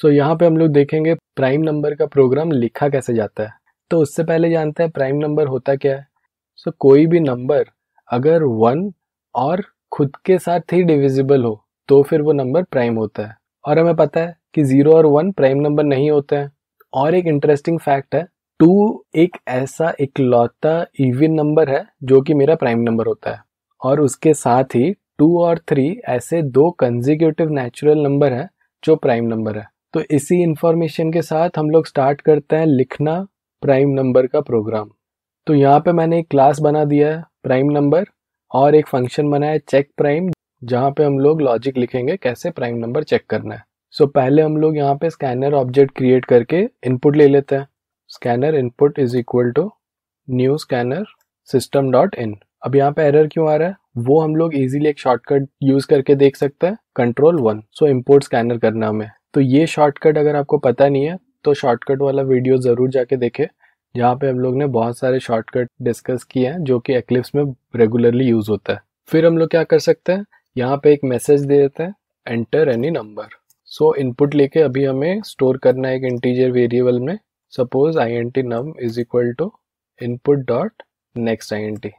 सो so, यहाँ पे हम लोग देखेंगे प्राइम नंबर का प्रोग्राम लिखा कैसे जाता है तो उससे पहले जानते हैं प्राइम नंबर होता क्या है सो so, कोई भी नंबर अगर वन और खुद के साथ ही डिविजिबल हो तो फिर वो नंबर प्राइम होता है और हमें पता है कि जीरो और वन प्राइम नंबर नहीं होते हैं और एक इंटरेस्टिंग फैक्ट है टू एक ऐसा इकलौता इवन नंबर है जो कि मेरा प्राइम नंबर होता है और उसके साथ ही टू और थ्री ऐसे दो कंजिक्यूटिव नेचुरल नंबर हैं जो प्राइम नंबर है तो इसी इंफॉर्मेशन के साथ हम लोग स्टार्ट करते हैं लिखना प्राइम नंबर का प्रोग्राम तो यहाँ पे मैंने एक क्लास बना दिया है प्राइम नंबर और एक फंक्शन बनाया है चेक प्राइम जहाँ पे हम लोग लॉजिक लिखेंगे कैसे प्राइम नंबर चेक करना है सो so, पहले हम लोग यहाँ पे स्कैनर ऑब्जेक्ट क्रिएट करके इनपुट ले लेते हैं scanner input is equal to new scanner system dot in अब यहाँ पे एरर क्यों आ रहा है वो हम लोग इजीली एक शॉर्टकट यूज करके देख सकते हैं control one so import scanner करना हमें तो ये शॉर्टकट अगर आपको पता नहीं है तो शॉर्टकट वाला वीडियो ज़रूर जाके देखें जहाँ पे हम लोग ने बहुत सारे शॉर्टकट डिस्कस किए हैं जो कि एक्लिप्स में रेगुलरली यूज़ होता है फिर हम लोग क्या कर सकते हैं यहाँ पे एक मैसेज दे देते हैं enter any number so input लेके अभी हमें स्टोर करना है एक इंटीजियर वेरिएबल में suppose I N T num is equal to input dot next I N T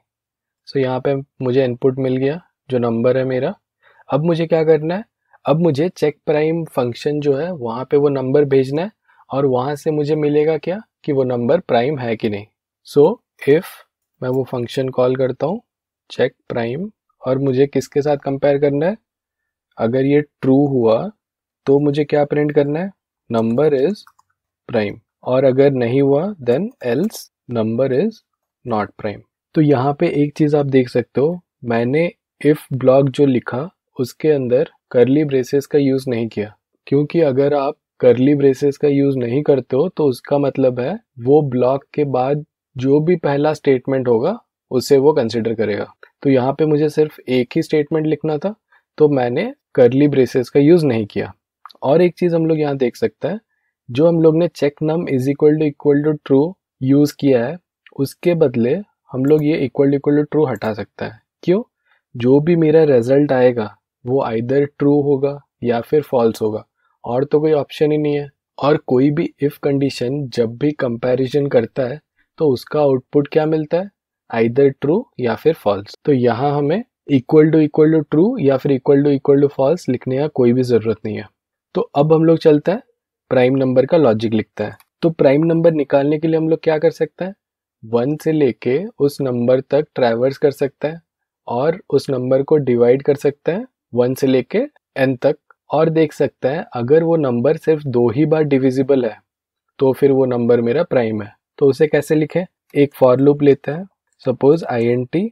so यहाँ पे मुझे इनपुट मिल गया जो नंबर है मेरा अब मुझे क्या करना है अब मुझे चेक प्राइम फंक्शन जो है वहाँ पे वो नंबर भेजना है और वहाँ से मुझे मिलेगा क्या कि वो नंबर प्राइम है कि नहीं सो so, इफ़ मैं वो फंक्शन कॉल करता हूँ चेक प्राइम और मुझे किसके साथ कंपेयर करना है अगर ये ट्रू हुआ तो मुझे क्या प्रिंट करना है नंबर इज़ प्राइम और अगर नहीं हुआ then else number is not prime तो यहाँ पे एक चीज़ आप देख सकते हो मैंने इफ़ ब्लॉक जो लिखा उसके अंदर करली ब्रेसेस का यूज़ नहीं किया क्योंकि अगर आप करली ब्रेसेस का यूज़ नहीं करते हो तो उसका मतलब है वो ब्लॉक के बाद जो भी पहला स्टेटमेंट होगा उसे वो कंसिडर करेगा तो यहाँ पे मुझे सिर्फ एक ही स्टेटमेंट लिखना था तो मैंने करली ब्रेसेस का यूज़ नहीं किया और एक चीज़ हम लोग यहाँ देख सकते हैं जो हम लोग ने check num is equal to equal to true use किया है उसके बदले हम लोग ये equal to equal to true हटा सकते हैं क्यों जो भी मेरा रिजल्ट आएगा वो आइदर ट्रू होगा या फिर फॉल्स होगा और तो कोई ऑप्शन ही नहीं है और कोई भी इफ़ कंडीशन जब भी कंपैरिजन करता है तो उसका आउटपुट क्या मिलता है आइदर ट्रू या फिर फॉल्स तो यहाँ हमें equal to equal to true या फिर equal to equal to false लिखने का कोई भी ज़रूरत नहीं है तो अब हम लोग चलते हैं प्राइम नंबर का लॉजिक लिखता है तो प्राइम नंबर निकालने के लिए हम लोग क्या कर सकते हैं वन से लेके उस नंबर तक ट्रैवर्स कर सकते हैं और उस नंबर को डिवाइड कर सकते हैं वन से लेके एन तक और देख सकते हैं अगर वो नंबर सिर्फ दो ही बार डिविजिबल है तो फिर वो नंबर मेरा प्राइम है तो उसे कैसे लिखें एक फॉर लूप लेते हैं suppose I N T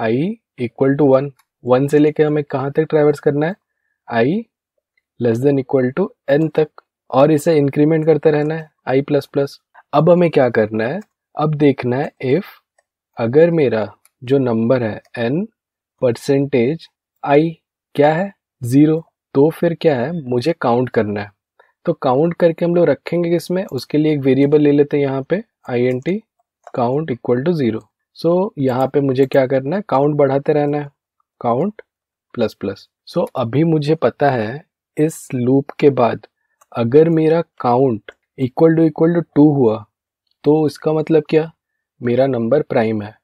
I equal to one one से लेके हमें कहाँ तक ट्रैवर्स करना है I less than equal to N तक और इसे इंक्रीमेंट करते रहना है आई प्लस प्लस अब हमें क्या करना है अब देखना है इफ अगर मेरा जो नंबर है एन परसेंटेज आई क्या है ज़ीरो तो फिर क्या है मुझे काउंट करना है तो काउंट करके हम लोग रखेंगे किसमें उसके लिए एक वेरिएबल ले लेते हैं यहाँ पे I N T count equal to zero so यहाँ पे मुझे क्या करना है काउंट बढ़ाते रहना है काउंट प्लस प्लस सो अभी मुझे पता है इस लूप के बाद अगर मेरा count equal to equal to two हुआ तो इसका मतलब क्या मेरा नंबर प्राइम है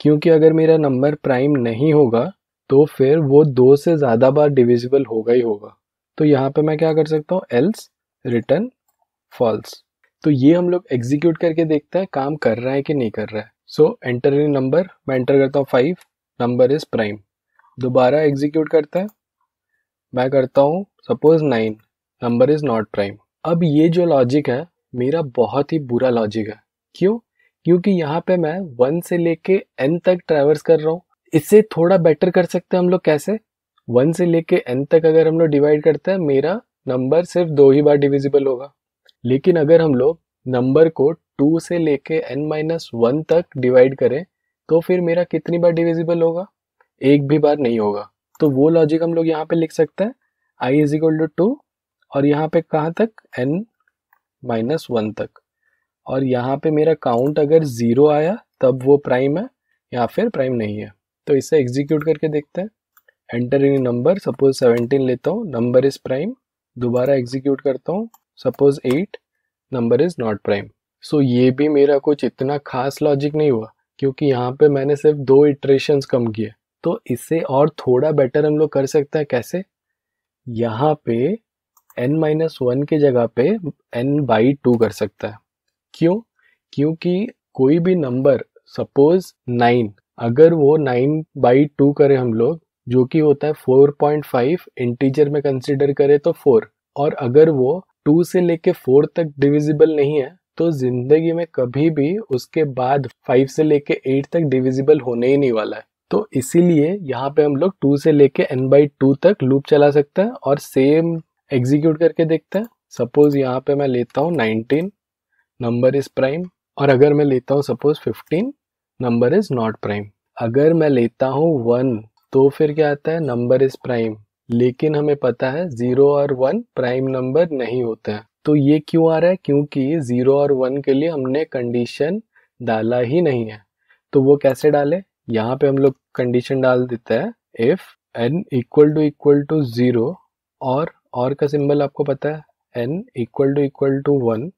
क्योंकि अगर मेरा नंबर प्राइम नहीं होगा तो फिर वो दो से ज़्यादा बार डिविजिबल होगा ही होगा तो यहाँ पे मैं क्या कर सकता हूँ एल्स रिटर्न फॉल्स तो ये हम लोग एग्जीक्यूट करके देखते हैं काम कर रहा है कि नहीं कर रहा है सो एंटर इन नंबर मैं एंटर करता हूँ फाइव नंबर इज़ प्राइम दोबारा एग्जीक्यूट करता है मैं करता हूँ suppose nine number is not prime अब ये जो लॉजिक है मेरा बहुत ही बुरा लॉजिक है क्यों क्योंकि यहाँ पे मैं वन से लेके एन तक ट्रैवर्स कर रहा हूँ इससे थोड़ा बेटर कर सकते हैं हम लोग कैसे वन से लेके एन तक अगर हम लोग डिवाइड करते हैं मेरा नंबर सिर्फ दो ही बार डिविजिबल होगा लेकिन अगर हम लोग नंबर को टू से लेके एन माइनस वन तक डिवाइड करें तो फिर मेरा कितनी बार डिविजिबल होगा एक भी बार नहीं होगा तो वो लॉजिक हम लोग यहाँ पे लिख सकते हैं I is equal to two और यहाँ पे कहाँ तक एन माइनस वन तक और यहाँ पे मेरा काउंट अगर ज़ीरो आया तब वो प्राइम है या फिर प्राइम नहीं है तो इसे एग्जीक्यूट करके देखते हैं enter in number suppose seventeen लेता हूँ नंबर इज प्राइम दोबारा एग्जीक्यूट करता हूँ suppose eight number is not prime so ये भी मेरा कुछ इतना खास लॉजिक नहीं हुआ क्योंकि यहाँ पे मैंने सिर्फ दो इटरेशन कम किए तो इसे और थोड़ा बेटर हम लोग कर सकते हैं कैसे यहाँ पे एन माइनस वन की जगह पे एन बाई टू कर सकता है क्यों क्योंकि कोई भी नंबर सपोज नाइन अगर वो नाइन बाई टू करें हम लोग जो कि होता है फोर पॉइंट फाइव इंटीजर में कंसिडर करें तो फोर और अगर वो टू से लेके फोर तक डिविजिबल नहीं है तो जिंदगी में कभी भी उसके बाद फाइव से लेके एट तक डिविजिबल होने ही नहीं वाला है तो इसीलिए यहाँ पे हम लोग टू से लेके एन बाई टू तक लूप चला सकते हैं और सेम एग्जीक्यूट करके देखते हैं सपोज यहाँ पे मैं लेता हूँ नाइनटीन नंबर इज प्राइम और अगर मैं लेता हूँ suppose fifteen number is not prime अगर मैं लेता हूँ वन तो फिर क्या आता है नंबर इज प्राइम लेकिन हमें पता है जीरो और वन प्राइम नंबर नहीं होते हैं तो ये क्यों आ रहा है क्योंकि जीरो और वन के लिए हमने कंडीशन डाला ही नहीं है तो वो कैसे डाले यहाँ पे हम लोग कंडीशन डाल देते हैं if N equal to equal to zero और और का सिंबल आपको पता है N equal to equal to one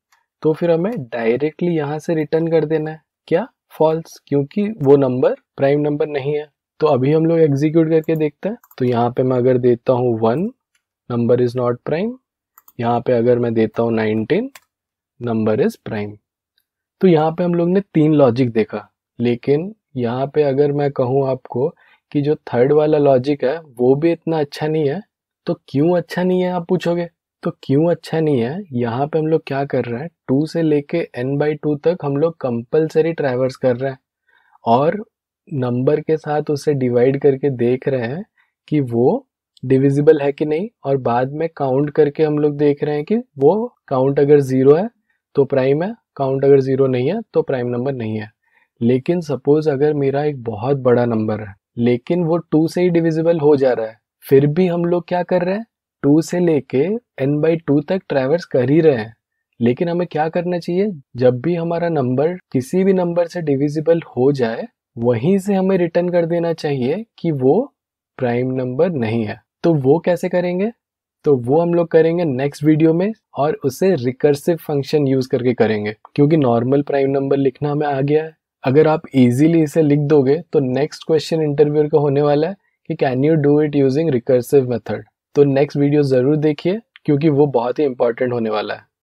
तो फिर हमें डायरेक्टली यहाँ से रिटर्न कर देना है क्या फॉल्स क्योंकि वो नंबर प्राइम नंबर नहीं है तो अभी हम लोग एग्जीक्यूट करके देखते हैं तो यहाँ पे मैं अगर देता हूँ one number is not prime यहाँ पे अगर मैं देता हूँ नाइनटीन नंबर इज प्राइम तो यहाँ पे हम लोग ने तीन लॉजिक देखा लेकिन यहाँ पे अगर मैं कहूँ आपको कि जो थर्ड वाला लॉजिक है वो भी इतना अच्छा नहीं है तो क्यों अच्छा नहीं है आप पूछोगे तो क्यों अच्छा नहीं है यहाँ पे हम लोग क्या कर रहे हैं टू से लेके एन बाई टू तक हम लोग कंपलसरी ट्रैवर्स कर रहे हैं और नंबर के साथ उसे डिवाइड करके देख रहे हैं कि वो डिविजिबल है कि नहीं और बाद में काउंट करके हम लोग देख रहे हैं कि वो काउंट अगर ज़ीरो है तो प्राइम है काउंट अगर ज़ीरो नहीं है तो प्राइम नंबर नहीं है लेकिन सपोज़ अगर मेरा एक बहुत बड़ा नंबर है लेकिन वो टू से ही डिविजिबल हो जा रहा है फिर भी हम लोग क्या कर रहे हैं टू से लेके एन बाई टू तक ट्रैवर्स कर ही रहे हैं लेकिन हमें क्या करना चाहिए जब भी हमारा नंबर किसी भी नंबर से डिविजिबल हो जाए वहीं से हमें रिटर्न कर देना चाहिए कि वो प्राइम नंबर नहीं है तो वो कैसे करेंगे तो वो हम लोग करेंगे नेक्स्ट वीडियो में और उसे रिकर्सिव फंक्शन यूज करके करेंगे क्योंकि नॉर्मल प्राइम नंबर लिखना हमें आ गया है अगर आप इजीली इसे लिख दोगे तो नेक्स्ट क्वेश्चन इंटरव्यू का होने वाला है कि can you do it using recursive method तो नेक्स्ट वीडियो ज़रूर देखिए क्योंकि वो बहुत ही इंपॉर्टेंट होने वाला है